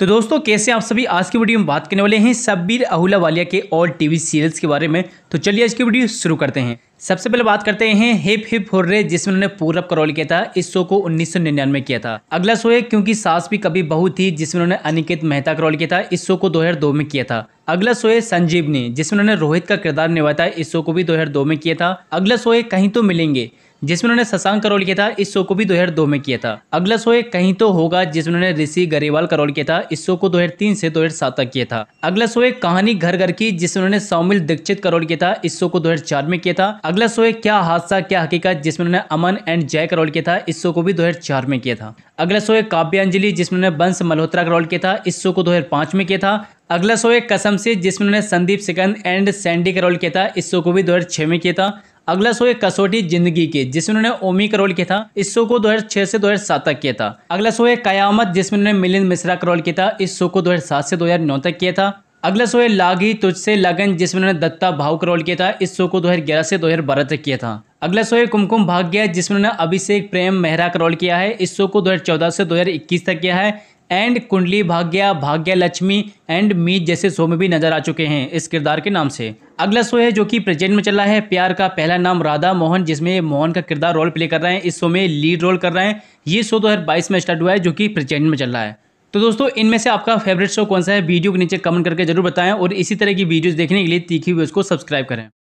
तो दोस्तों कैसे आप सभी आज की वीडियो में बात करने वाले हैं सब्बीर वालिया के और टीवी सीरियल्स के बारे में तो चलिए आज की वीडियो शुरू करते हैं सबसे पहले बात करते हैं हिप हिप रे जिसमें उन्होंने पूरब का रोल किया था इस शो को 1999 निन्यानवे किया था अगला शो है क्योंकि सास भी कभी बहु थी जिसमें उन्होंने अनिकेत मेहता का रोल किया था इस शो को 2002 में किया था अगला शो है संजीवनी जिसमें उन्होंने रोहित का किरदार निभाया था इस शो को भी 2002 में किया था अगला शो है कहीं तो मिलेंगे जिसमें उन्होंने शशांक का रोल किया था इस शो को भी 2002 में किया था अगला शो एक कहीं तो होगा जिसमें उन्होंने ऋषि गरेवाल का रोल किया था इस शो को 2003 से 2007 तक किया था अगला शो एक कहानी घर घर की जिसमें उन्होंने सौमिल दीक्षित का रोल किया था इस शो को 2004 में किया था अगला शो एक क्या हादसा क्या हकीकत जिसमें उन्होंने अमन एंड जय का रोल किया था इस शो को भी चार में किया था अगला शो एक काव्यांजलि जिसमें उन्होंने बंस मल्होत्रा का रोल किया था इस शो को पांच में किया था अगला शो एक कसम से जिसमें उन्होंने संदीप सिकंद एंड सैंडी का रोल किया था इस शो को भी छह में किया था अगला शो है कसौटी जिंदगी के जिसमें उन्होंने ओमी का रोल किया था इस शो को 2006 से 2007 तक किया था अगला शो है कयामत जिसमें उन्होंने मिलिंद मिश्रा का रोल किया था इस शो को 2007 से 2009 तक किया था अगला शो है लागी तुझसे लगन जिसमें उन्होंने दत्ता भाव का रोल किया था इस शो को 2011 से 2012 तक किया था अगला शो है कुमकुम भाग्य जिसमें उन्होंने अभिषेक प्रेम मेहरा का रोल किया है इस शो को 2014 से 2021 तक किया है एंड कुंडली भाग्या भाग्या लक्ष्मी एंड मीत जैसे शो में भी नजर आ चुके हैं इस किरदार के नाम से अगला शो है जो कि प्रेजेंट में चल रहा है प्यार का पहला नाम राधा मोहन जिसमें मोहन का किरदार रोल प्ले कर रहे हैं इस शो में लीड रोल कर रहे हैं ये शो बाईस में स्टार्ट हुआ है जो कि प्रेजेंट में चल रहा है तो दोस्तों इनमें से आपका फेवरेट शो कौन सा है वीडियो के नीचे कमेंट करके जरूर बताएं और इसी तरह की वीडियोज़ देखने के लिए तीखी व्यूज को सब्सक्राइब करें